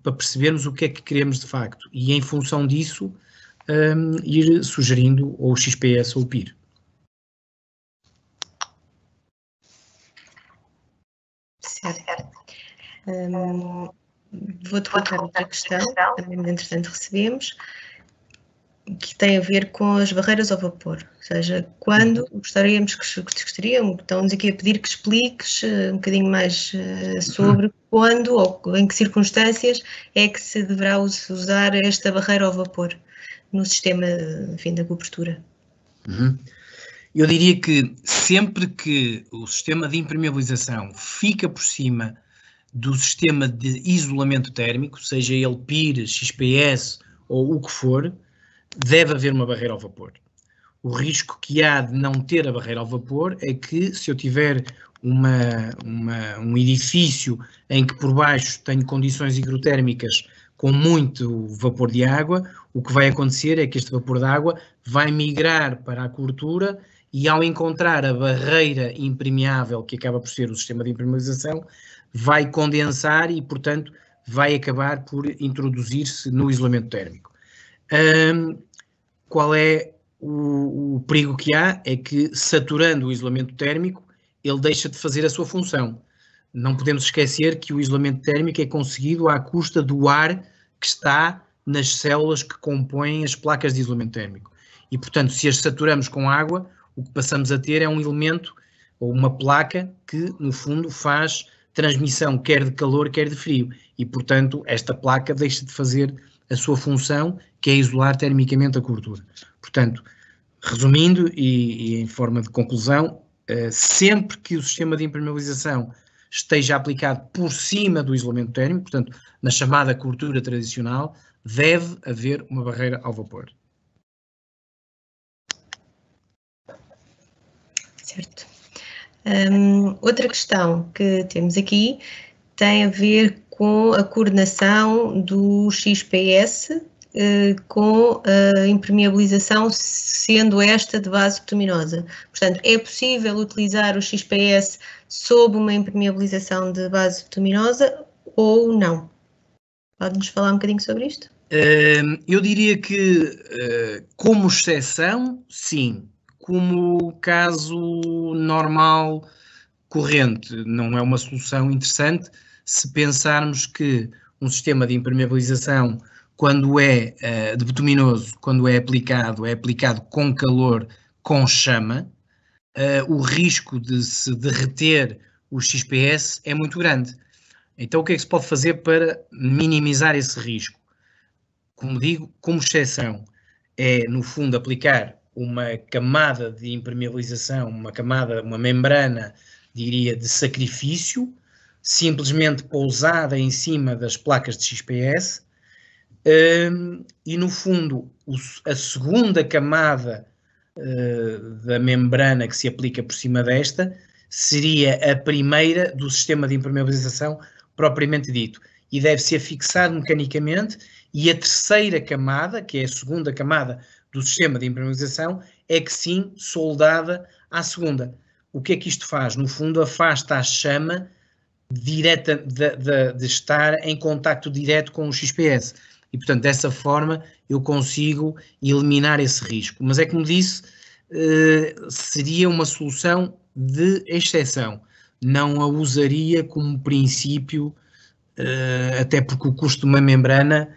para percebermos o que é que queremos de facto e, em função disso, um, ah, ir sugerindo ou o XPS ou o PIR. Certo. Um, hum, Vou-te colocar outra questão, também entretanto recebemos, que tem a ver com as barreiras ao vapor. Ou seja, quando uhum. gostaríamos que, gostariam, estão-nos aqui a pedir que expliques eh, um bocadinho mais eh, sobre uhum. quando ou em que circunstâncias é que se deverá usar esta barreira ao vapor no sistema enfim, da cobertura. Uhum. Eu diria que sempre que o sistema de impermeabilização fica por cima do sistema de isolamento térmico, seja ele PIR, XPS ou o que for, deve haver uma barreira ao vapor. O risco que há de não ter a barreira ao vapor é que, se eu tiver uma, uma, um edifício em que por baixo tenho condições hidrotérmicas com muito vapor de água, o que vai acontecer é que este vapor de água vai migrar para a cobertura e ao encontrar a barreira impermeável, que acaba por ser o sistema de impermeabilização, vai condensar e, portanto, vai acabar por introduzir-se no isolamento térmico. Um, qual é o, o, perigo que há? É que, saturando o isolamento térmico, ele deixa de fazer a sua função. Não podemos esquecer que o isolamento térmico é conseguido à custa do ar que está nas células que compõem as placas de isolamento térmico. E, portanto, se as saturamos com água, o que passamos a ter é um elemento ou uma placa que, no fundo, faz transmissão quer de calor, quer de frio. E, portanto, esta placa deixa de fazer a sua função, que é isolar termicamente a cobertura. Portanto, resumindo e, e em forma de conclusão, eh, sempre que o sistema de impermeabilização esteja aplicado por cima do isolamento térmico, portanto, na chamada cobertura tradicional, deve haver uma barreira ao vapor. Certo. Um, outra questão que temos aqui tem a ver com a coordenação do XPS eh, com a impermeabilização, sendo esta de base bituminosa. Portanto, é possível utilizar o XPS sob uma impermeabilização de base bituminosa ou não? Pode-nos falar um bocadinho sobre isto? Eu diria que, eh, como exceção, sim como caso normal corrente. Não é uma solução interessante se pensarmos que um sistema de impermeabilização, quando é uh, quando é aplicado, é aplicado com calor, com chama, uh, o risco de se derreter o XPS é muito grande. Então, o que é que se pode fazer para minimizar esse risco? Como digo, como exceção, é no fundo aplicar uma camada de impermeabilização, uma camada, uma membrana, diria, de sacrifício, simplesmente pousada em cima das placas de XPS, um, e no fundo o, a segunda camada uh, da membrana que se aplica por cima desta seria a primeira do sistema de impermeabilização propriamente dito e deve ser fixado mecanicamente e a terceira camada, que é a segunda camada do sistema de imprimização é que sim soldada à segunda. O que é que isto faz? No fundo, afasta a chama direta de, de, de estar em contacto direto com o XPS. E, portanto, dessa forma eu consigo eliminar esse risco. Mas é como disse, eh, seria uma solução de exceção. Não a usaria como princípio, eh, até porque o custo de uma membrana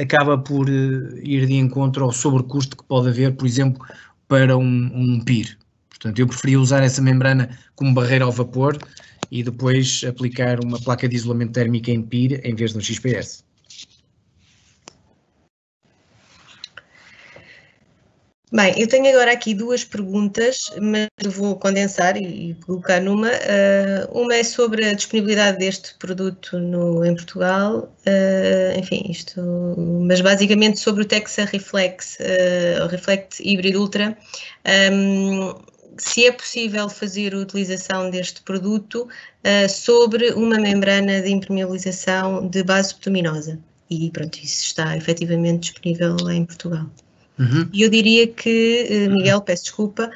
acaba por eh, ir de encontro ao sobrecusto que pode haver, por exemplo, para um, um PIR. Portanto, eu preferia usar essa membrana como barreira ao vapor e depois aplicar uma placa de isolamento térmico em PIR em vez de um XPS. Bem, eu tenho agora aqui duas perguntas, mas vou condensar e, colocar numa. Uh, uma é sobre a disponibilidade deste produto no, em Portugal, uh, enfim, isto, mas basicamente sobre o Texa Reflex, uh, Reflect Hybrid Ultra. Um, se é possível fazer a utilização deste produto uh, sobre uma membrana de impermeabilização de base bituminosa. E pronto, isso está efetivamente disponível em Portugal. Uhum. E eu diria que, eh, uhum. Miguel, peço desculpa,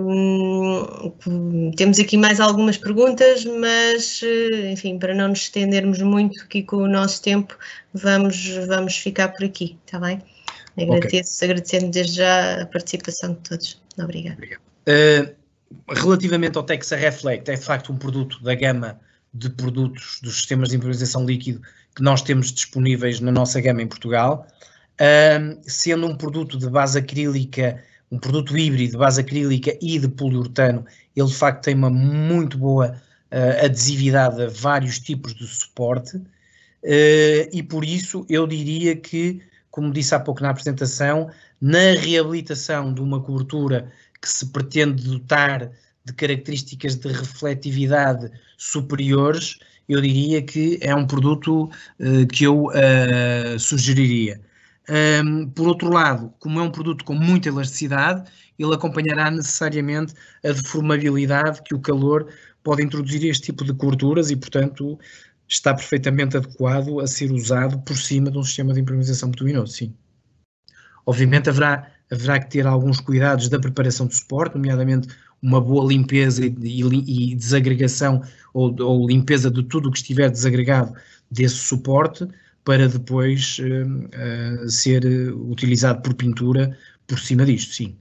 um, temos aqui mais algumas perguntas, mas, eh, enfim, para não nos estendermos muito aqui com o nosso tempo, vamos, vamos ficar por aqui, está bem? Agradeço, okay. agradecendo desde já a participação de todos. Obrigada. Uh, relativamente ao Texa Reflect, é de facto um produto da gama de produtos dos sistemas de improvisação líquido que nós temos disponíveis na nossa gama em Portugal um, sendo um produto de base acrílica, um produto híbrido de base acrílica e de poliuretano, ele de facto tem uma muito boa uh, adesividade a vários tipos de suporte uh, e por isso eu diria que, como disse há pouco na apresentação, na reabilitação de uma cobertura que se pretende dotar de características de refletividade superiores, eu diria que é um produto uh, que eu uh, sugeriria. Um, por outro lado, como é um produto com muita elasticidade, ele acompanhará necessariamente a deformabilidade que o calor pode introduzir a este tipo de gorduras e, portanto, está perfeitamente adequado a ser usado por cima de um sistema de impermeabilização bituminoso, sim. Obviamente haverá, haverá que ter alguns cuidados da preparação do suporte, nomeadamente uma boa limpeza e, e, e desagregação ou, ou, limpeza de tudo o que estiver desagregado desse suporte, para depois uh, ser eh, utilizado por pintura por cima disto, sim.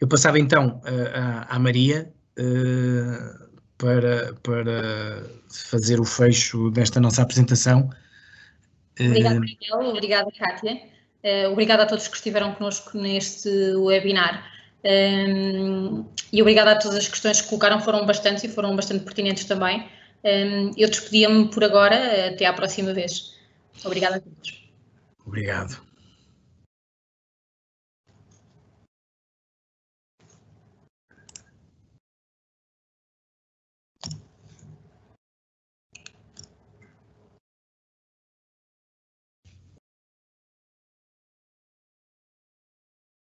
Eu passava então à, à Maria uh, para, para fazer o fecho desta nossa apresentação. Obrigada, Miguel. Obrigada, Kátia. Uh, obrigada a todos que estiveram connosco neste webinar. Um, e obrigada a todas as questões que colocaram, foram bastantes e foram bastante pertinentes também. Um, eu despedia-me por agora, até à próxima vez. Obrigada a todos. Obrigado.